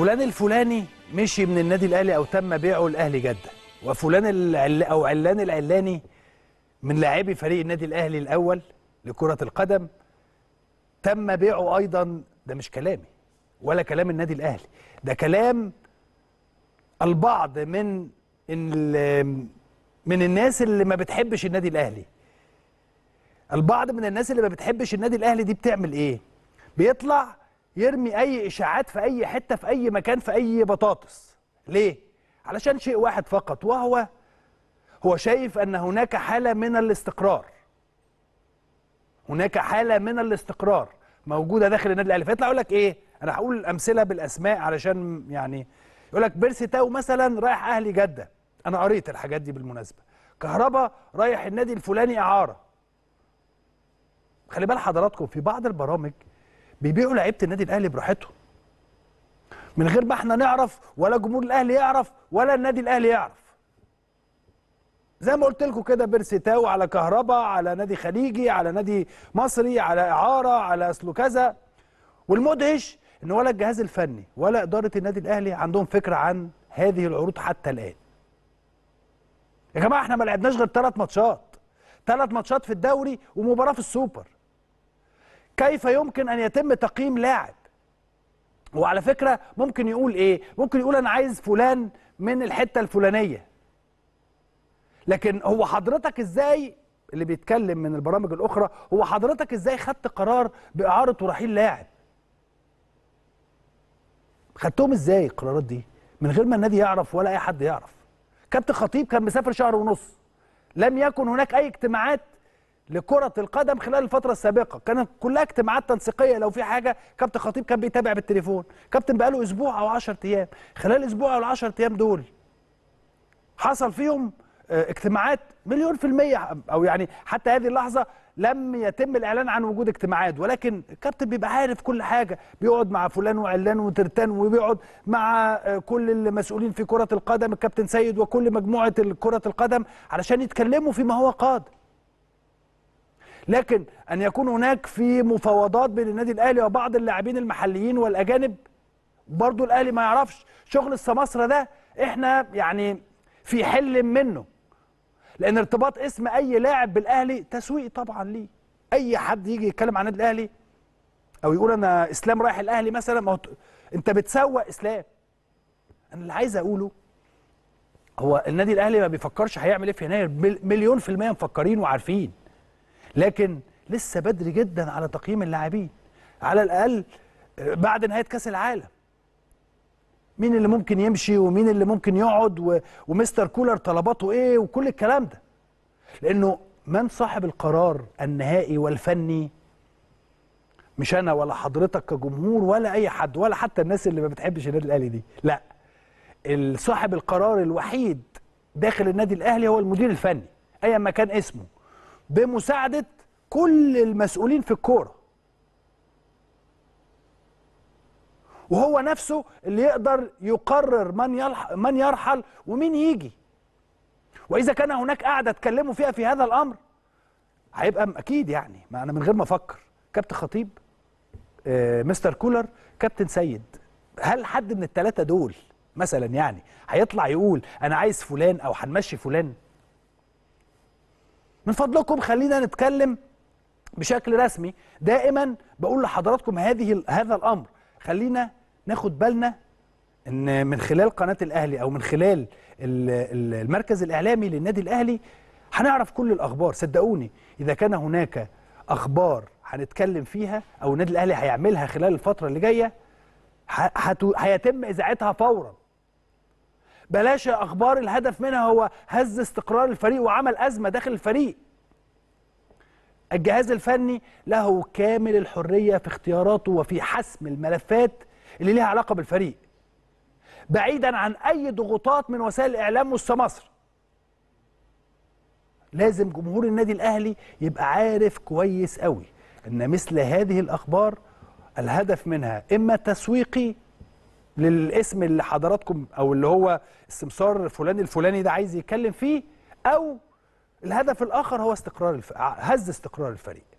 فلان الفلاني مشي من النادي الاهلي او تم بيعه الاهلي جده وفلان العل او علان العلاني من لاعبي فريق النادي الاهلي الاول لكره القدم تم بيعه ايضا ده مش كلامي ولا كلام النادي الاهلي ده كلام البعض من من الناس اللي ما بتحبش النادي الاهلي البعض من الناس اللي ما بتحبش النادي الاهلي دي بتعمل ايه بيطلع يرمي اي اشاعات في اي حته في اي مكان في اي بطاطس ليه علشان شيء واحد فقط وهو هو شايف ان هناك حاله من الاستقرار هناك حاله من الاستقرار موجوده داخل النادي الاهلي فيطلع يقول لك ايه انا هقول امثله بالاسماء علشان يعني يقول لك بيرسي تاو مثلا رايح اهلي جده انا قريت الحاجات دي بالمناسبه كهربا رايح النادي الفلاني اعاره خلي بال حضراتكم في بعض البرامج بيبيعوا لعيبه النادي الاهلي براحتهم من غير ما احنا نعرف ولا جمهور الاهلي يعرف ولا النادي الاهلي يعرف زي ما قلت لكم كده بيرسيتاو على كهربا على نادي خليجي على نادي مصري على اعاره على اصله كذا والمدهش ان ولا الجهاز الفني ولا اداره النادي الاهلي عندهم فكره عن هذه العروض حتى الان يا جماعه احنا ما لعبناش غير ثلاث ماتشات ثلاث ماتشات في الدوري ومباراه في السوبر كيف يمكن ان يتم تقييم لاعب وعلى فكره ممكن يقول ايه ممكن يقول انا عايز فلان من الحته الفلانيه لكن هو حضرتك ازاي اللي بيتكلم من البرامج الاخرى هو حضرتك ازاي خدت قرار باعاره ورحيل لاعب خدتهم ازاي القرارات دي من غير ما النادي يعرف ولا اي حد يعرف كابتن خطيب كان مسافر شهر ونص لم يكن هناك اي اجتماعات لكرة القدم خلال الفترة السابقة كانت كلها اجتماعات تنسيقية لو في حاجة كابتن خطيب كان بيتابع بالتليفون كابتن بقاله أسبوع أو 10 أيام خلال أسبوع أو 10 أيام دول حصل فيهم آه، اجتماعات مليون في المية أو يعني حتى هذه اللحظة لم يتم الإعلان عن وجود اجتماعات ولكن الكابتن بيبقى عارف كل حاجة بيقعد مع فلان وعلان وترتان وبيقعد مع آه، كل المسؤولين في كرة القدم الكابتن سيد وكل مجموعة كرة القدم علشان يتكلموا فيما هو قادر لكن ان يكون هناك في مفاوضات بين النادي الاهلي وبعض اللاعبين المحليين والاجانب برضو الاهلي ما يعرفش شغل السماسره ده احنا يعني في حلم منه لان ارتباط اسم اي لاعب بالاهلي تسويق طبعا ليه اي حد يجي يتكلم عن النادي الاهلي او يقول انا اسلام رايح الاهلي مثلا ما هو انت بتسوق اسلام انا اللي عايز اقوله هو النادي الاهلي ما بيفكرش هيعمل ايه في يناير مليون في الميه مفكرين وعارفين لكن لسه بدري جدا على تقييم اللاعبين على الاقل بعد نهايه كاس العالم مين اللي ممكن يمشي ومين اللي ممكن يقعد و... ومستر كولر طلباته ايه وكل الكلام ده لانه من صاحب القرار النهائي والفني مش انا ولا حضرتك كجمهور ولا اي حد ولا حتى الناس اللي ما بتحبش النادي الاهلي دي لا صاحب القرار الوحيد داخل النادي الاهلي هو المدير الفني ايا ما كان اسمه بمساعده كل المسؤولين في الكوره وهو نفسه اللي يقدر يقرر من من يرحل ومين يجي واذا كان هناك قاعده اتكلموا فيها في هذا الامر هيبقى اكيد يعني ما انا من غير ما افكر كابتن خطيب آه، مستر كولر كابتن سيد هل حد من الثلاثه دول مثلا يعني هيطلع يقول انا عايز فلان او هنمشي فلان من فضلكم خلينا نتكلم بشكل رسمي دائما بقول لحضراتكم هذه هذا الامر خلينا ناخد بالنا ان من خلال قناه الاهلي او من خلال المركز الاعلامي للنادي الاهلي هنعرف كل الاخبار صدقوني اذا كان هناك اخبار هنتكلم فيها او النادي الاهلي هيعملها خلال الفتره اللي جايه هيتم اذاعتها فورا بلاش اخبار الهدف منها هو هز استقرار الفريق وعمل ازمه داخل الفريق الجهاز الفني له كامل الحريه في اختياراته وفي حسم الملفات اللي ليها علاقه بالفريق بعيدا عن اي ضغوطات من وسائل الاعلام وسط مصر لازم جمهور النادي الاهلي يبقى عارف كويس قوي ان مثل هذه الاخبار الهدف منها اما تسويقي للاسم اللي حضراتكم او اللي هو السمسار الفلاني الفلاني ده عايز يتكلم فيه او الهدف الاخر هو استقرار الف... هز استقرار الفريق